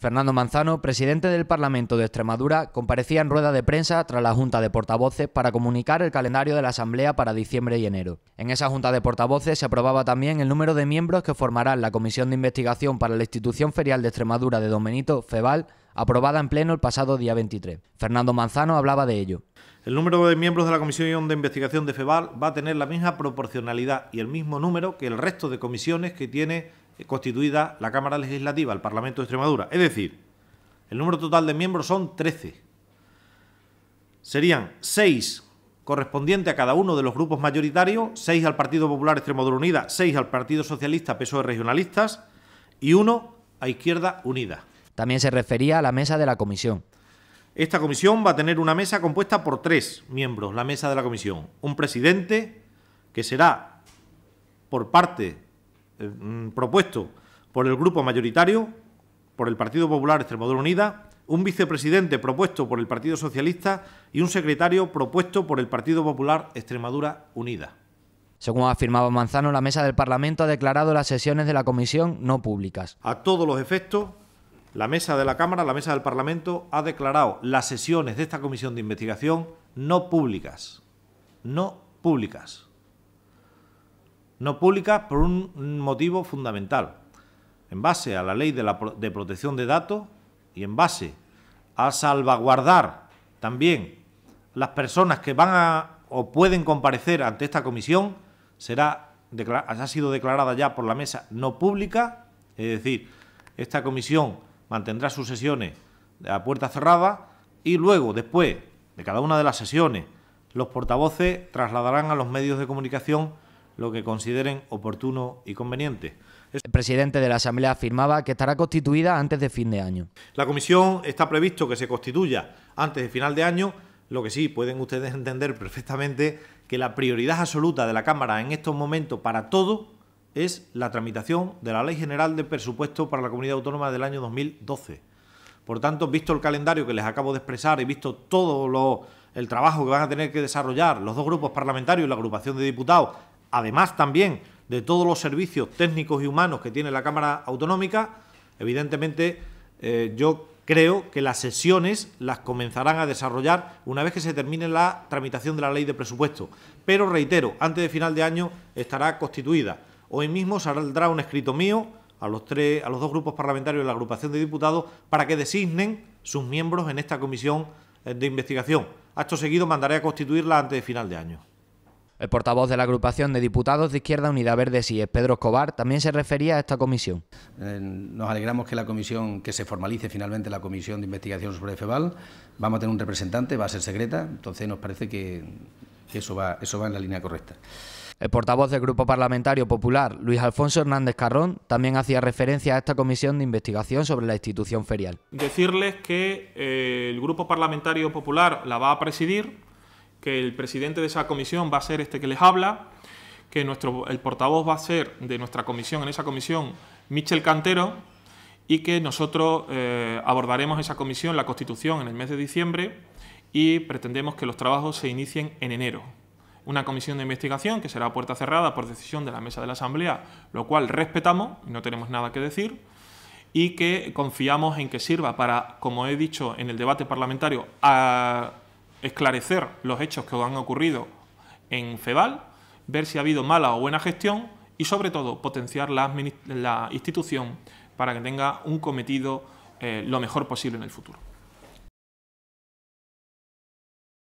Fernando Manzano, presidente del Parlamento de Extremadura, comparecía en rueda de prensa tras la Junta de Portavoces para comunicar el calendario de la Asamblea para diciembre y enero. En esa Junta de Portavoces se aprobaba también el número de miembros que formarán la Comisión de Investigación para la Institución Ferial de Extremadura de Domenito, FEBAL, aprobada en pleno el pasado día 23. Fernando Manzano hablaba de ello. El número de miembros de la Comisión de Investigación de FEBAL va a tener la misma proporcionalidad y el mismo número que el resto de comisiones que tiene eh, constituida la Cámara Legislativa, el Parlamento de Extremadura. Es decir, el número total de miembros son 13. Serían 6 correspondiente a cada uno de los grupos mayoritarios, 6 al Partido Popular Extremadura Unida, 6 al Partido Socialista PSOE Regionalistas y 1 a Izquierda Unida. También se refería a la mesa de la comisión. Esta comisión va a tener una mesa compuesta por tres miembros, la mesa de la comisión. Un presidente, que será por parte eh, mm, propuesto por el grupo mayoritario, por el Partido Popular Extremadura Unida, un vicepresidente propuesto por el Partido Socialista y un secretario propuesto por el Partido Popular Extremadura Unida. Según ha afirmado Manzano, la mesa del Parlamento ha declarado las sesiones de la comisión no públicas. A todos los efectos, la mesa de la Cámara, la mesa del Parlamento, ha declarado las sesiones de esta comisión de investigación no públicas. No públicas no públicas por un motivo fundamental. En base a la ley de, de protección de datos y en base a salvaguardar también las personas que van a o pueden comparecer ante esta comisión, será ha sido declarada ya por la mesa no pública, es decir, esta comisión mantendrá sus sesiones a puerta cerrada y luego, después de cada una de las sesiones, los portavoces trasladarán a los medios de comunicación lo que consideren oportuno y conveniente. El presidente de la Asamblea afirmaba que estará constituida antes de fin de año. La comisión está previsto que se constituya antes de final de año, lo que sí pueden ustedes entender perfectamente que la prioridad absoluta de la Cámara en estos momentos para todo es la tramitación de la Ley General de Presupuesto para la Comunidad Autónoma del año 2012. Por tanto, visto el calendario que les acabo de expresar y visto todo el trabajo que van a tener que desarrollar los dos grupos parlamentarios y la agrupación de diputados además también de todos los servicios técnicos y humanos que tiene la Cámara Autonómica, evidentemente eh, yo creo que las sesiones las comenzarán a desarrollar una vez que se termine la tramitación de la ley de presupuesto. Pero reitero, antes de final de año estará constituida. Hoy mismo saldrá un escrito mío a los, tres, a los dos grupos parlamentarios de la agrupación de diputados para que designen sus miembros en esta comisión eh, de investigación. Acto seguido mandaré a constituirla antes de final de año. El portavoz de la agrupación de diputados de Izquierda Unida Verde es Pedro Escobar, también se refería a esta comisión. Eh, nos alegramos que la comisión, que se formalice finalmente la comisión de investigación sobre FEBAL, vamos a tener un representante, va a ser secreta, entonces nos parece que, eso, va, en la línea correcta. El portavoz del Grupo Parlamentario Popular, Luis Alfonso Hernández Carrón, también hacía referencia a esta comisión de investigación sobre la institución ferial. Decirles que eh, el Grupo Parlamentario Popular la va a presidir que el presidente de esa comisión va a ser este que les habla, que nuestro, el portavoz va a ser de nuestra comisión, en esa comisión, Michel Cantero, y que nosotros eh, abordaremos esa comisión, la Constitución, en el mes de diciembre y pretendemos que los trabajos se inicien en enero. Una comisión de investigación que será a puerta cerrada por decisión de la mesa de la Asamblea, lo cual respetamos, no tenemos nada que decir, y que confiamos en que sirva para, como he dicho en el debate parlamentario, a esclarecer los hechos que han ocurrido en FEBAL, ver si ha habido mala o buena gestión y sobre todo potenciar la, institución para que tenga un cometido eh, lo mejor posible en el futuro.